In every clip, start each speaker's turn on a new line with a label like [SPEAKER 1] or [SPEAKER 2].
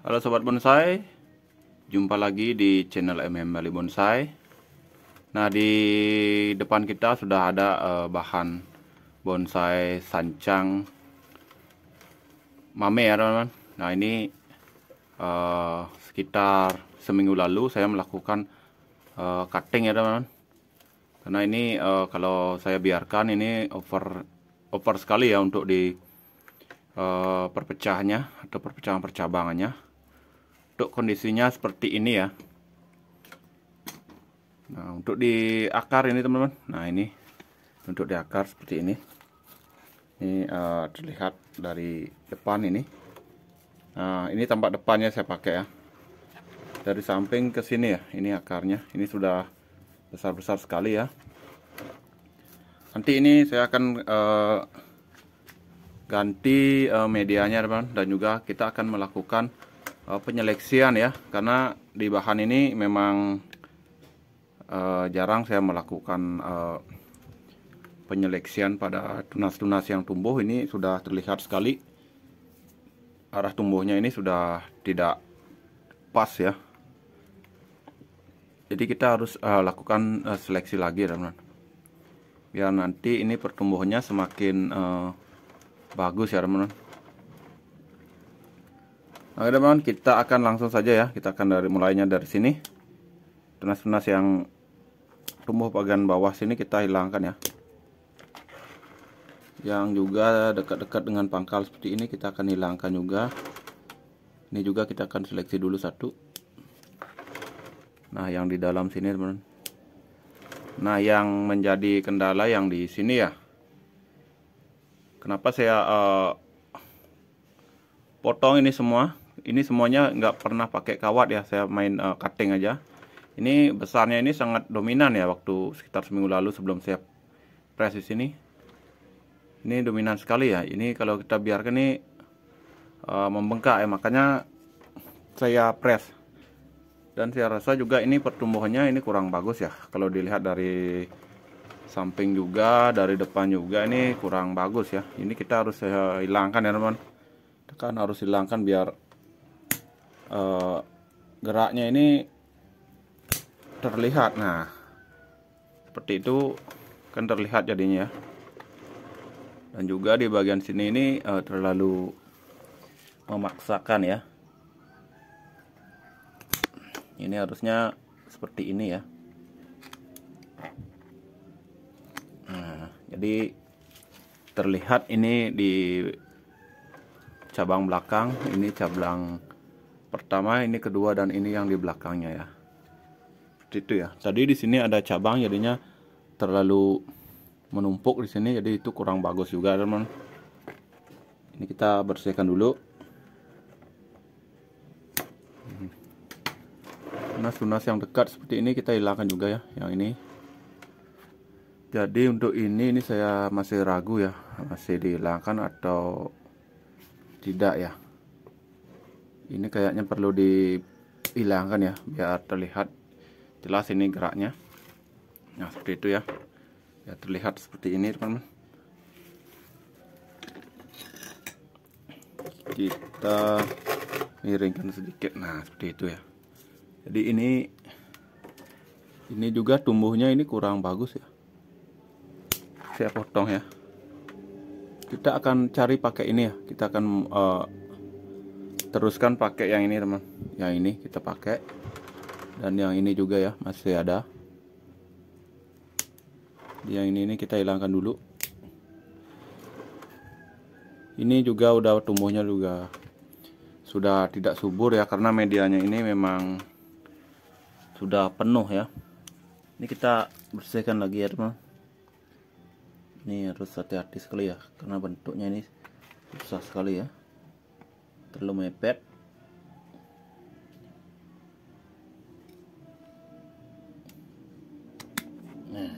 [SPEAKER 1] Halo Sobat Bonsai Jumpa lagi di channel MM Bali Bonsai Nah di depan kita sudah ada uh, bahan bonsai sancang Mame ya teman-teman Nah ini uh, sekitar seminggu lalu saya melakukan uh, cutting ya teman-teman Karena ini uh, kalau saya biarkan ini over, over sekali ya untuk di uh, perpecahannya atau perpecahan percabangannya untuk kondisinya seperti ini ya nah untuk di akar ini teman-teman nah ini untuk di akar seperti ini ini uh, terlihat dari depan ini nah ini tampak depannya saya pakai ya dari samping ke sini ya ini akarnya ini sudah besar-besar sekali ya nanti ini saya akan uh, ganti uh, medianya teman dan juga kita akan melakukan Eh, penyeleksian ya karena di bahan ini memang uh, jarang saya melakukan uh, penyeleksian pada tunas-tunas yang tumbuh ini sudah terlihat sekali arah tumbuhnya ini sudah tidak pas ya jadi kita harus uh, lakukan uh, seleksi lagi teman-teman biar nanti ini pertumbuhannya semakin uh, bagus ya teman-teman Oke teman-teman, kita akan langsung saja ya. Kita akan dari mulainya dari sini. Tunas-tunas yang tumbuh bagian bawah sini kita hilangkan ya. Yang juga dekat-dekat dengan pangkal seperti ini kita akan hilangkan juga. Ini juga kita akan seleksi dulu satu. Nah, yang di dalam sini teman-teman. Nah, yang menjadi kendala yang di sini ya. Kenapa saya uh, potong ini semua ini semuanya nggak pernah pakai kawat ya saya main uh, cutting aja ini besarnya ini sangat dominan ya waktu sekitar seminggu lalu sebelum saya press di sini ini dominan sekali ya ini kalau kita biarkan ini uh, membengkak ya makanya saya press dan saya rasa juga ini pertumbuhannya ini kurang bagus ya kalau dilihat dari samping juga dari depan juga ini kurang bagus ya ini kita harus saya eh, hilangkan ya teman-teman tekan harus hilangkan biar uh, geraknya ini terlihat nah seperti itu kan terlihat jadinya ya. dan juga di bagian sini ini uh, terlalu memaksakan ya ini harusnya seperti ini ya nah, jadi terlihat ini di cabang belakang ini cabang pertama ini kedua dan ini yang di belakangnya ya seperti itu ya tadi di sini ada cabang jadinya terlalu menumpuk di sini jadi itu kurang bagus juga teman ini kita bersihkan dulu Tunas-tunas yang dekat seperti ini kita hilangkan juga ya yang ini jadi untuk ini ini saya masih ragu ya masih dihilangkan atau tidak ya ini kayaknya perlu dihilangkan ya biar terlihat jelas ini geraknya nah seperti itu ya ya terlihat seperti ini teman-teman kita miringkan sedikit nah seperti itu ya jadi ini ini juga tumbuhnya ini kurang bagus ya saya potong ya kita akan cari pakai ini ya kita akan uh, teruskan pakai yang ini teman yang ini kita pakai dan yang ini juga ya masih ada yang ini ini kita hilangkan dulu ini juga udah tumbuhnya juga sudah tidak subur ya karena medianya ini memang sudah penuh ya ini kita bersihkan lagi ya teman ini harus hati-hati sekali ya karena bentuknya ini susah sekali ya terlalu mepet nah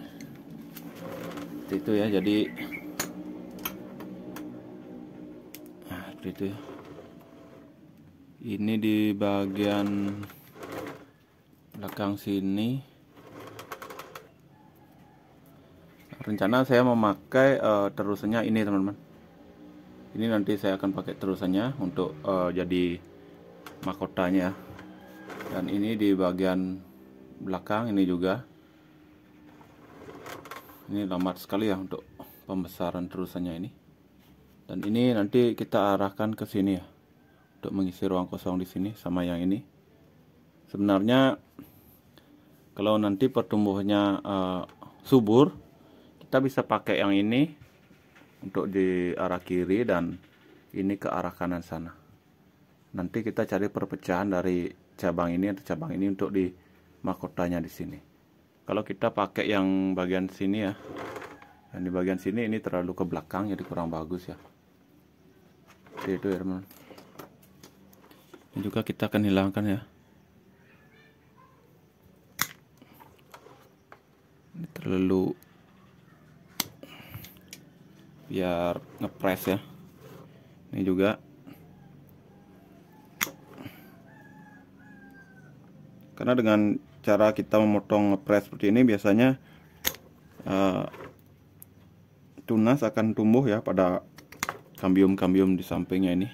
[SPEAKER 1] itu ya jadi nah itu ya ini di bagian belakang sini rencana saya memakai uh, terusannya ini teman-teman ini nanti saya akan pakai terusannya untuk uh, jadi mahkotanya dan ini di bagian belakang ini juga ini lambat sekali ya untuk pembesaran terusannya ini dan ini nanti kita arahkan ke sini ya untuk mengisi ruang kosong di sini sama yang ini sebenarnya kalau nanti pertumbuhannya uh, subur kita bisa pakai yang ini untuk di arah kiri dan ini ke arah kanan sana nanti kita cari perpecahan dari cabang ini atau cabang ini untuk di mahkotanya di sini kalau kita pakai yang bagian sini ya dan di bagian sini ini terlalu ke belakang jadi kurang bagus ya itu ya ini juga kita akan hilangkan ya ini terlalu biar ngepres ya ini juga karena dengan cara kita memotong ngepres seperti ini biasanya uh, tunas akan tumbuh ya pada kambium-kambium di sampingnya ini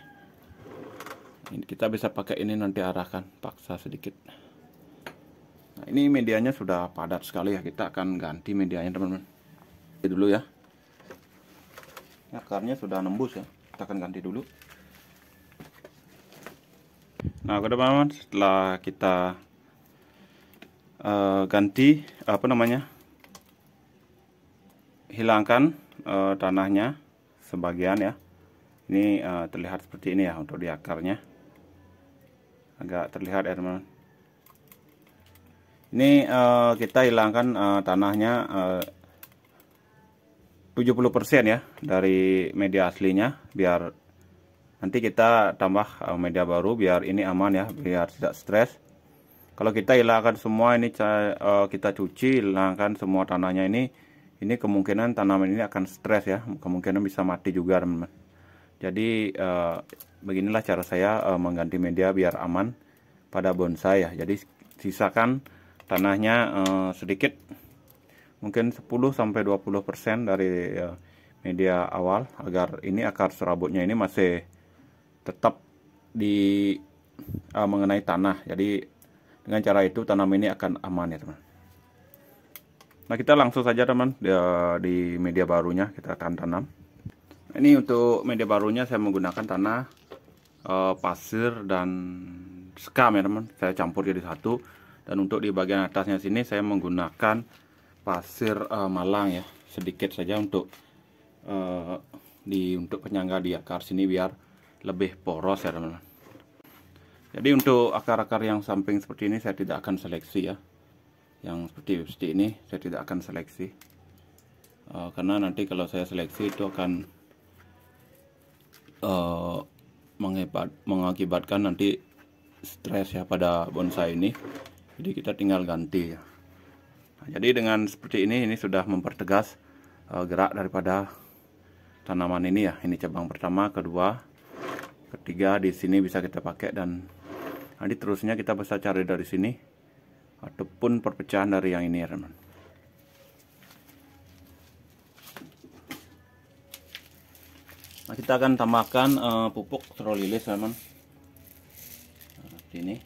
[SPEAKER 1] kita bisa pakai ini nanti arahkan paksa sedikit nah ini medianya sudah padat sekali ya kita akan ganti medianya teman-teman dulu ya akarnya ya, sudah nembus ya kita akan ganti dulu nah ke depan setelah kita uh, ganti apa namanya hilangkan uh, tanahnya sebagian ya ini uh, terlihat seperti ini ya untuk di akarnya agak terlihat ya teman ini uh, kita hilangkan uh, tanahnya uh, 70% ya dari media aslinya biar nanti kita tambah uh, media baru biar ini aman ya biar tidak stres kalau kita hilangkan semua ini uh, kita cuci hilangkan semua tanahnya ini ini kemungkinan tanaman ini akan stres ya kemungkinan bisa mati juga teman-teman jadi uh, beginilah cara saya mengganti media biar aman pada bonsai ya jadi sisakan tanahnya sedikit mungkin 10 sampai 20% dari ya, media awal agar ini akar serabutnya ini masih tetap di uh, mengenai tanah. Jadi dengan cara itu tanam ini akan aman ya, teman. Nah, kita langsung saja teman di, eh, di media barunya kita akan tanam. ini untuk media barunya saya menggunakan tanah uh, pasir dan sekam ya teman. Saya campur jadi satu dan untuk di bagian atasnya sini saya menggunakan pasir uh, malang ya sedikit saja untuk uh, di untuk penyangga di akar sini biar lebih poros ya teman-teman jadi untuk akar-akar yang samping seperti ini saya tidak akan seleksi ya yang seperti ini saya tidak akan seleksi uh, karena nanti kalau saya seleksi itu akan uh, mengibat, mengakibatkan nanti stres ya pada bonsai ini jadi kita tinggal ganti ya jadi dengan seperti ini ini sudah mempertegas uh, gerak daripada tanaman ini ya ini cabang pertama kedua ketiga di sini bisa kita pakai dan nanti terusnya kita bisa cari dari sini ataupun perpecahan dari yang ini ya teman nah kita akan tambahkan uh, pupuk trolilis teman seperti nah, ini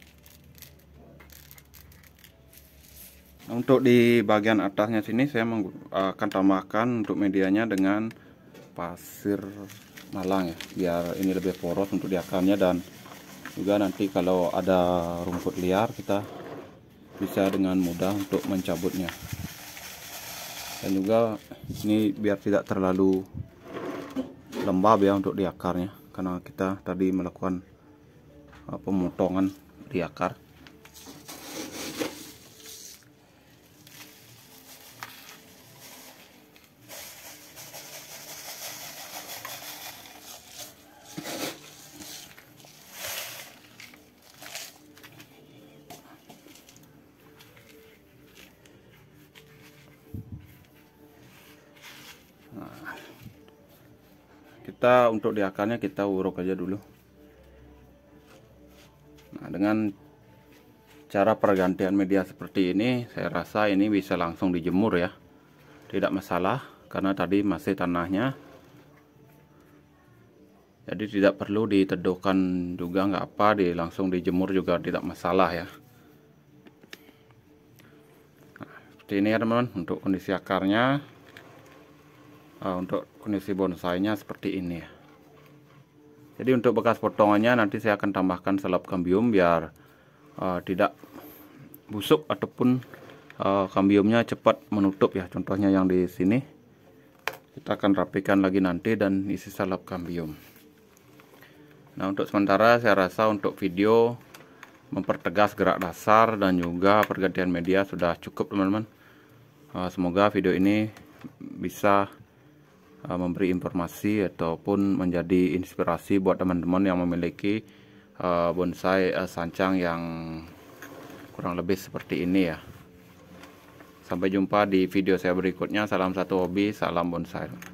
[SPEAKER 1] untuk di bagian atasnya sini saya akan tambahkan untuk medianya dengan pasir malang ya biar ini lebih poros untuk di akarnya dan juga nanti kalau ada rumput liar kita bisa dengan mudah untuk mencabutnya dan juga ini biar tidak terlalu lembab ya untuk di akarnya karena kita tadi melakukan uh, pemotongan di akar kita untuk di akarnya kita uruk aja dulu nah dengan cara pergantian media seperti ini saya rasa ini bisa langsung dijemur ya tidak masalah karena tadi masih tanahnya jadi tidak perlu diteduhkan juga nggak apa di langsung dijemur juga tidak masalah ya nah, seperti ini ya teman-teman untuk kondisi akarnya uh, untuk kondisi bonsainya seperti ini ya jadi untuk bekas potongannya nanti saya akan tambahkan selap kambium biar uh, tidak busuk ataupun uh, kambiumnya cepat menutup ya contohnya yang di sini kita akan rapikan lagi nanti dan isi selap kambium nah untuk sementara saya rasa untuk video mempertegas gerak dasar dan juga pergantian media sudah cukup teman-teman uh, semoga video ini bisa Eh, memberi informasi ataupun menjadi inspirasi buat teman-teman yang memiliki eh, bonsai eh, sancang yang kurang lebih seperti ini ya sampai jumpa di video saya berikutnya salam satu hobi salam bonsai